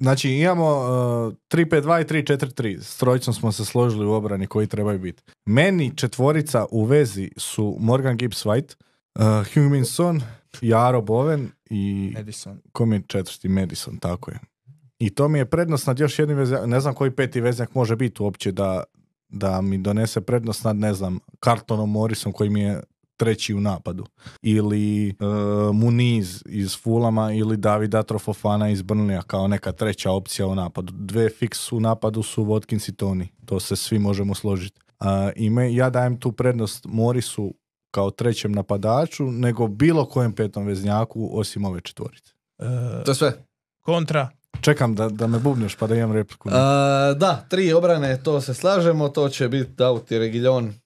Znači imamo uh, e, 3-5-2 i 3-4-3. S smo se složili u obrani koji trebaju biti. Meni četvorica u vezi su Morgan Gibbs White, uh, e, Hugh Minson, Jaro Boven i... Madison. Kom je četvrti? Madison, tako je. I to mi je prednost nad još jednim veznjakom. Ne znam koji peti veznjak može biti uopće da, da mi donese prednost nad, ne znam, Kartonom Morrisom koji mi je treći u napadu. Ili e, Muniz iz Fulama ili David Atrofofana iz Brnlija kao neka treća opcija u napadu. Dve fiks u napadu su Watkins i Toni. To se svi možemo složiti. ime, ja dajem tu prednost Morisu kao trećem napadaču nego bilo kojem petom veznjaku osim ove četvorice. E, to sve. Kontra. Čekam da, da me bubneš pa da imam repliku. da, tri obrane, to se slažemo, to će biti Dauti Regiljon